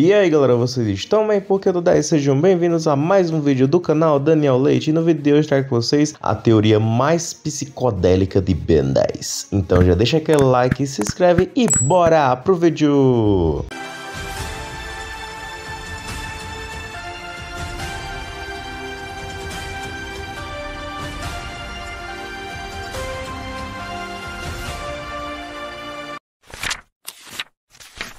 E aí galera, vocês estão bem? Porque do 10 sejam bem-vindos a mais um vídeo do canal Daniel Leite. E no vídeo de hoje trago com vocês a teoria mais psicodélica de Ben 10. Então já deixa aquele like, se inscreve e bora pro vídeo!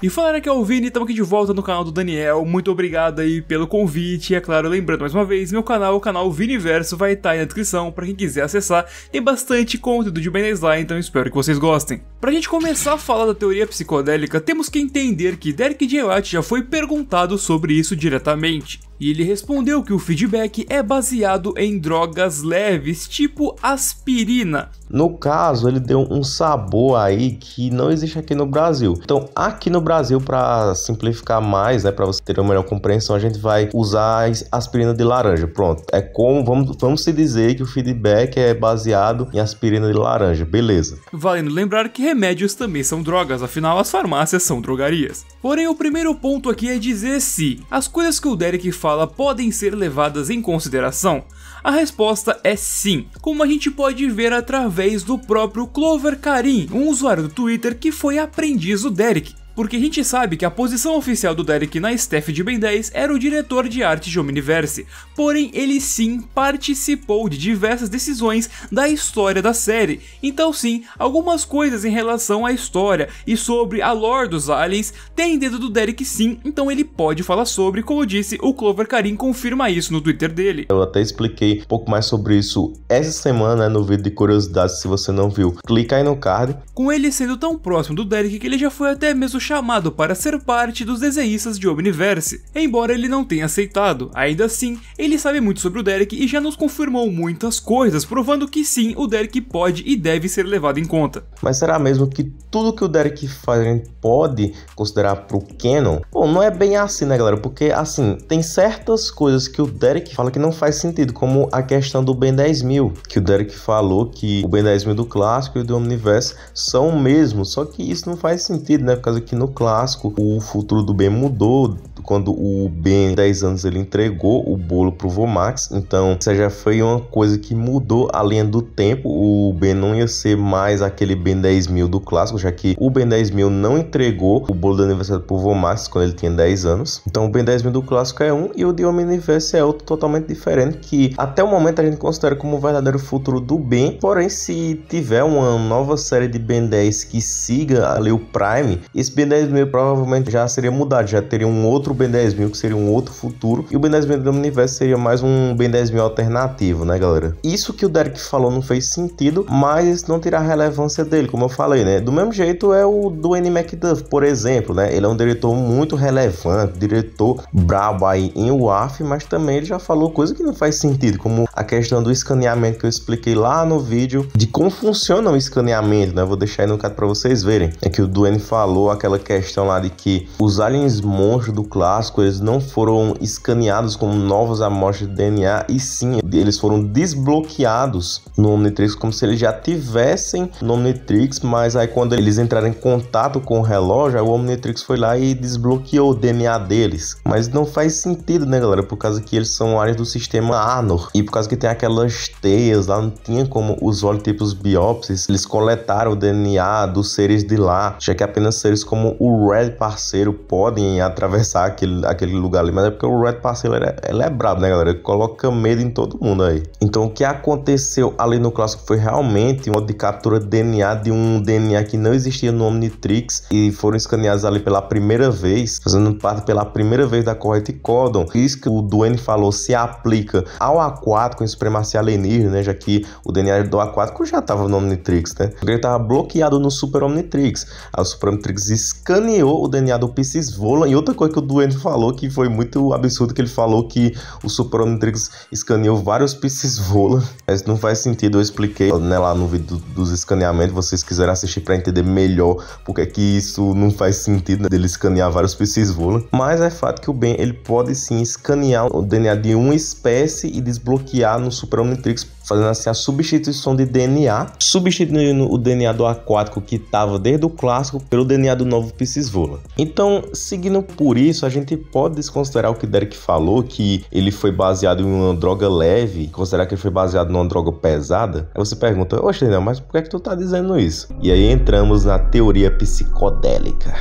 E falaram que é o Vini, estamos aqui de volta no canal do Daniel. Muito obrigado aí pelo convite. E é claro, lembrando mais uma vez, meu canal, o canal Viniverso, vai estar tá aí na descrição para quem quiser acessar. Tem bastante conteúdo de Benes lá, então espero que vocês gostem. Pra gente começar a falar da teoria psicodélica, temos que entender que Derek J. Watt já foi perguntado sobre isso diretamente. E ele respondeu que o feedback é baseado em drogas leves, tipo aspirina. No caso, ele deu um sabor aí que não existe aqui no Brasil. Então, aqui no Brasil, para simplificar mais, né, para você ter uma melhor compreensão, a gente vai usar aspirina de laranja. Pronto. É como vamos, vamos se dizer que o feedback é baseado em aspirina de laranja, beleza? Valendo lembrar que remédios também são drogas, afinal as farmácias são drogarias. Porém, o primeiro ponto aqui é dizer se as coisas que o Derek fala fala podem ser levadas em consideração, a resposta é sim, como a gente pode ver através do próprio Clover Karim, um usuário do Twitter que foi aprendiz do Derek, porque a gente sabe que a posição oficial do Derek na staff de Ben 10 era o diretor de arte de Omniverse, porém ele sim participou de diversas decisões da história da série, então sim, algumas coisas em relação à história e sobre a lore dos aliens tem dedo do Derek sim, então ele pode falar sobre, como disse, o Clover Karim confirma isso no Twitter dele. Eu até expliquei falei um pouco mais sobre isso essa semana né, no vídeo de curiosidades. Se você não viu, clica aí no card. Com ele sendo tão próximo do Derek que ele já foi até mesmo chamado para ser parte dos desenhistas de Omniverse, embora ele não tenha aceitado. Ainda assim, ele sabe muito sobre o Derek e já nos confirmou muitas coisas, provando que sim, o Derek pode e deve ser levado em conta. Mas será mesmo que tudo que o Derek faz a gente pode considerar pro Canon? Bom, não é bem assim, né, galera? Porque, assim, tem certas coisas que o Derek fala que não faz sentido, como como a questão do Ben 10 mil, que o Derek falou que o Ben 10 mil do clássico e do Omniverse são o mesmo, só que isso não faz sentido, né? Por causa que no clássico o futuro do Ben mudou, quando o Ben, 10 anos, ele entregou o bolo pro Vomax. Então, isso já foi uma coisa que mudou a linha do tempo. O Ben não ia ser mais aquele Ben 10 mil do clássico, já que o Ben 10 mil não entregou o bolo do aniversário pro Vomax quando ele tinha 10 anos. Então, o Ben 10 mil do clássico é um e o de Omniverse é outro totalmente diferente, que até o momento a gente considera como o verdadeiro futuro do Ben. Porém, se tiver uma nova série de Ben 10 que siga ali o Prime, esse Ben 10 mil provavelmente já seria mudado, já teria um outro outro Ben mil, que seria um outro futuro, e o Ben mil do universo seria mais um Ben mil alternativo, né, galera? Isso que o Derek falou não fez sentido, mas isso não tira a relevância dele, como eu falei, né? Do mesmo jeito é o do N. McDuff, por exemplo, né? Ele é um diretor muito relevante, diretor brabo aí em UAF, mas também ele já falou coisa que não faz sentido, como a questão do escaneamento que eu expliquei lá no vídeo, de como funciona o escaneamento, né? Vou deixar aí no caso para vocês verem. É que o Duane falou aquela questão lá de que os aliens monstros do clã clássico, eles não foram escaneados como novas amostras de DNA, e sim, eles foram desbloqueados no Omnitrix, como se eles já tivessem no Omnitrix, mas aí quando eles entraram em contato com o relógio, o Omnitrix foi lá e desbloqueou o DNA deles. Mas não faz sentido, né, galera? Por causa que eles são áreas do sistema Arnor, e por causa que tem aquelas teias lá, não tinha como os tipos biópsis, eles coletaram o DNA dos seres de lá, já que apenas seres como o Red parceiro podem atravessar aquele, aquele lugar ali, mas é porque o Red Parcel ele é, ele é brabo, né, galera? Ele coloca medo em todo mundo aí. Então, o que aconteceu ali no clássico foi realmente um modo de captura de DNA de um DNA que não existia no Omnitrix e foram escaneados ali pela primeira vez, fazendo parte pela primeira vez da corrente Cordon. Isso que o Duane falou se aplica ao aquático em supremacia alienígena, né? Já que o DNA do aquático já estava no Omnitrix, né? Ele estava bloqueado no Super Omnitrix. Aí o Super Omnitrix escaneou o DNA do Pisces Volan e outra coisa que o Duane o falou que foi muito absurdo que ele falou que o Super Omnitrix escaneou vários Pisces Vola. mas não faz sentido, eu expliquei né, lá no vídeo dos escaneamentos, vocês quiserem assistir para entender melhor porque é que isso não faz sentido né, dele escanear vários Pisces Vola. Mas é fato que o Ben, ele pode sim escanear o DNA de uma espécie e desbloquear no Super Omnitrix fazendo assim a substituição de DNA, substituindo o DNA do aquático que estava desde o clássico pelo DNA do novo Piscisvola. Então, seguindo por isso, a gente pode desconsiderar o que Derek falou, que ele foi baseado em uma droga leve, considerar que ele foi baseado em uma droga pesada. Aí você pergunta, oxe, não, mas por que, é que tu tá dizendo isso? E aí entramos na teoria psicodélica.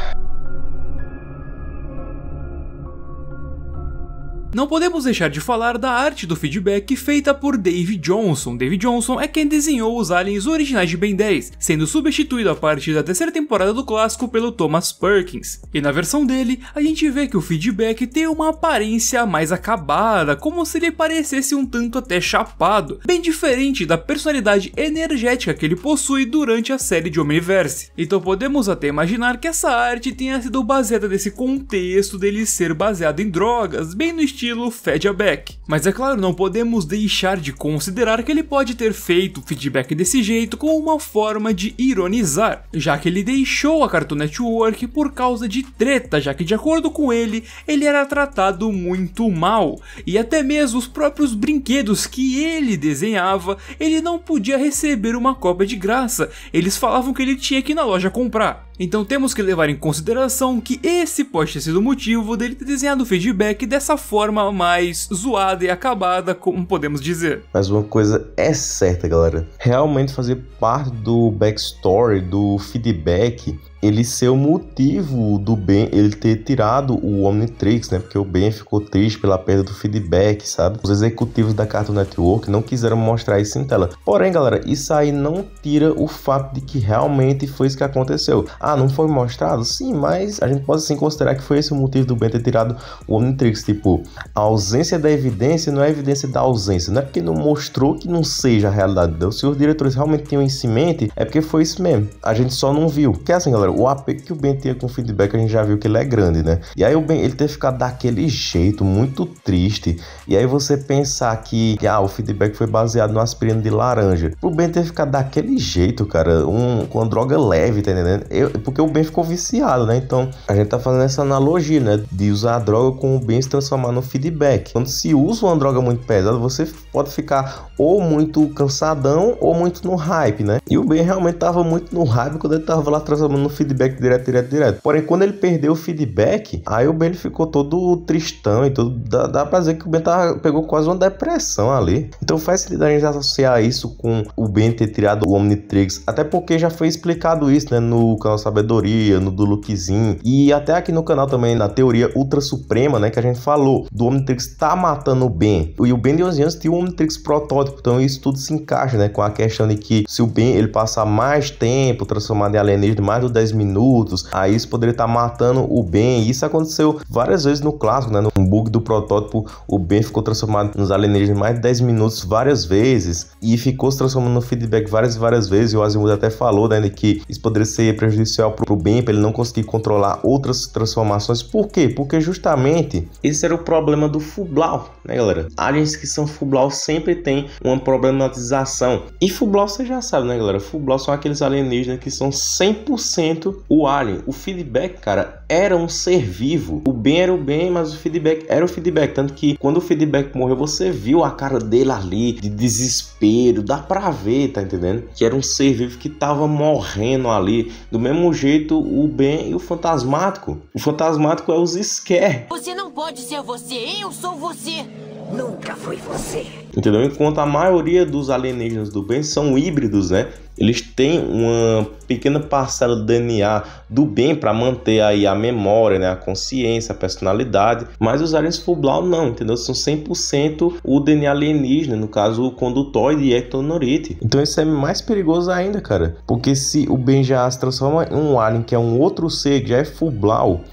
Não podemos deixar de falar da arte do feedback feita por Dave Johnson. Dave Johnson é quem desenhou os aliens originais de Ben 10, sendo substituído a partir da terceira temporada do clássico pelo Thomas Perkins. E na versão dele, a gente vê que o feedback tem uma aparência mais acabada, como se ele parecesse um tanto até chapado, bem diferente da personalidade energética que ele possui durante a série de Omniverse. Então podemos até imaginar que essa arte tenha sido baseada nesse contexto dele ser baseado em drogas, bem no estilo estilo feedback. Mas é claro, não podemos deixar de considerar que ele pode ter feito feedback desse jeito como uma forma de ironizar, já que ele deixou a Cartoon Network por causa de treta, já que de acordo com ele, ele era tratado muito mal, e até mesmo os próprios brinquedos que ele desenhava, ele não podia receber uma cópia de graça, eles falavam que ele tinha que ir na loja comprar. Então temos que levar em consideração que esse pode ter sido o motivo dele ter desenhado o feedback dessa forma mais zoada e acabada, como podemos dizer. Mas uma coisa é certa, galera. Realmente fazer parte do backstory, do feedback, ele ser o motivo do Ben ele ter tirado o Omnitrix, né? Porque o Ben ficou triste pela perda do feedback, sabe? Os executivos da Cartoon Network não quiseram mostrar isso em tela. Porém, galera, isso aí não tira o fato de que realmente foi isso que aconteceu. Ah, não foi mostrado? Sim, mas a gente pode sim considerar que foi esse o motivo do Ben ter tirado o Omnitrix. Tipo, a ausência da evidência não é evidência da ausência, não é porque não mostrou que não seja a realidade. Então, se os diretores realmente tinham isso em mente, é porque foi isso mesmo. A gente só não viu. Que assim, galera o apego que o Ben tinha com feedback, a gente já viu que ele é grande, né? E aí o Ben, ele ter ficado daquele jeito, muito triste. E aí você pensar que, que ah, o feedback foi baseado no aspirina de laranja. Pro Ben ter ficado daquele jeito, cara, um, com uma droga leve, tá entendendo? Eu, porque o Ben ficou viciado, né? Então, a gente tá fazendo essa analogia, né? De usar a droga com o Ben se transformar no feedback. Quando se usa uma droga muito pesada, você pode ficar ou muito cansadão ou muito no hype, né? E o Ben realmente tava muito no hype quando ele tava lá transformando no feedback direto, direto, direto. Porém, quando ele perdeu o feedback, aí o Ben ficou todo tristão e tudo. Dá, dá pra dizer que o Ben tava, pegou quase uma depressão ali. Então faz sentido a gente associar isso com o Ben ter tirado o Omnitrix. Até porque já foi explicado isso, né? No canal Sabedoria, no do Lukezinho. E até aqui no canal também, na teoria Ultra Suprema, né? Que a gente falou do Omnitrix tá matando o Ben. E o Ben de 11 anos tinha o Omnitrix protótipo. Então isso tudo se encaixa, né? Com a questão de que se o Ben ele passar mais tempo transformado em alienígena, mais do 10 10 minutos, aí isso poderia estar tá matando o Ben. E isso aconteceu várias vezes no clássico, né? No bug do protótipo, o Ben ficou transformado nos alienígenas mais de 10 minutos várias vezes e ficou se transformando no feedback várias e várias vezes. E o Azimuth até falou, né, que isso poderia ser prejudicial pro Ben, para ele não conseguir controlar outras transformações. Por quê? Porque justamente esse era o problema do Fublau, né, galera? Aliens que são Fublau sempre tem uma problematização. E Fublau você já sabe, né, galera? Fublau são aqueles alienígenas que são 100% momento, o alien, o feedback, cara, era um ser vivo. O bem era o bem, mas o feedback era o feedback. Tanto que quando o feedback morreu, você viu a cara dele ali, de desespero. Dá pra ver, tá entendendo? Que era um ser vivo que tava morrendo ali. Do mesmo jeito, o bem e o fantasmático. O fantasmático é os scare. Você não pode ser você, eu sou você. Nunca foi você. Entendeu? Enquanto a maioria dos alienígenas do bem são híbridos, né? Eles têm uma pequena parcela do DNA do bem para manter aí a memória, né, a consciência, a personalidade, mas os aliens full não, entendeu? São 100% o DNA alienígena, no caso o condutoide e ectonorite. Então isso é mais perigoso ainda, cara, porque se o Ben já se transforma em um alien que é um outro ser que já é full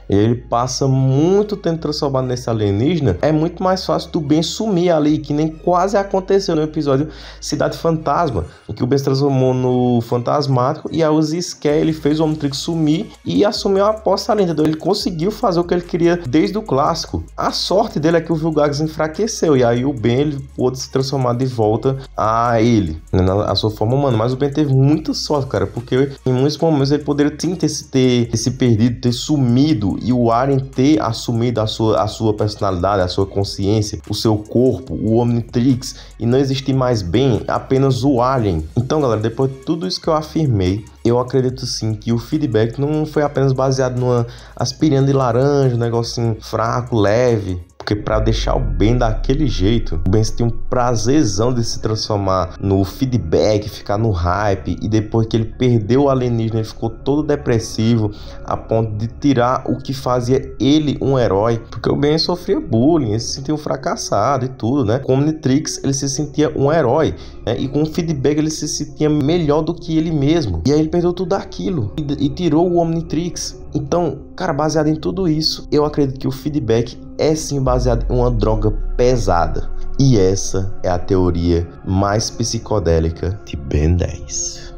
ele passa muito tempo transformado nesse alienígena, é muito mais fácil do Ben sumir ali, que nem quase aconteceu no episódio Cidade Fantasma, em que o Ben se transformou no Fantasmático e a Uzisker ele fez o Omnitrix sumir e assumiu a posse lenta. Ele conseguiu fazer o que ele queria desde o clássico. A sorte dele é que o Vilgax enfraqueceu e aí o Ben ele pôde se transformar de volta a ele, né, na, sua forma humana. Mas o Ben teve muita sorte, cara, porque em muitos momentos ele poderia sim ter se, ter, ter se perdido, ter sumido e o Aren ter assumido a sua, a sua personalidade, a sua consciência, o seu corpo, o Omnitrix e não existir mais Ben, apenas o Alien. Então, galera, depois de tudo isso que eu afirmei, eu acredito sim que o feedback não foi apenas baseado numa aspirina de laranja, um negocinho fraco, leve. Porque para deixar o Ben daquele jeito, o Ben tem um prazerzão de se transformar no feedback, ficar no hype. E depois que ele perdeu o alienígena, ele ficou todo depressivo a ponto de tirar o que fazia ele um herói. Porque o Ben sofria bullying, ele se sentia um fracassado e tudo, né? Com Omnitrix, ele se sentia um herói. Né? E com o feedback, ele se sentia melhor do que ele mesmo. E aí ele perdeu tudo aquilo e, e tirou o Omnitrix. Então, cara, baseado em tudo isso, eu acredito que o feedback é sim baseado em uma droga pesada. E essa é a teoria mais psicodélica de Ben 10.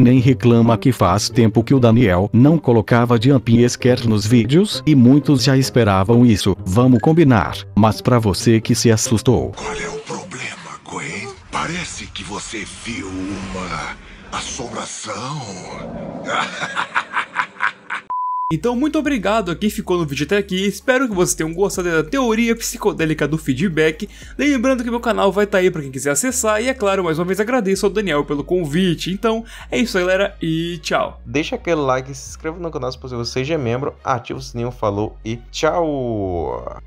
Nem reclama que faz tempo que o Daniel não colocava jump scare nos vídeos e muitos já esperavam isso, vamos combinar. Mas para você que se assustou. Qual é o problema? Parece que você viu uma assombração. Então, muito obrigado a quem ficou no vídeo até aqui. Espero que vocês tenham gostado da teoria psicodélica do feedback. Lembrando que meu canal vai estar tá aí para quem quiser acessar. E é claro, mais uma vez agradeço ao Daniel pelo convite. Então, é isso aí, galera, e tchau. Deixa aquele like, se inscreva no canal se possível, seja é membro, ativa o sininho, falou e tchau.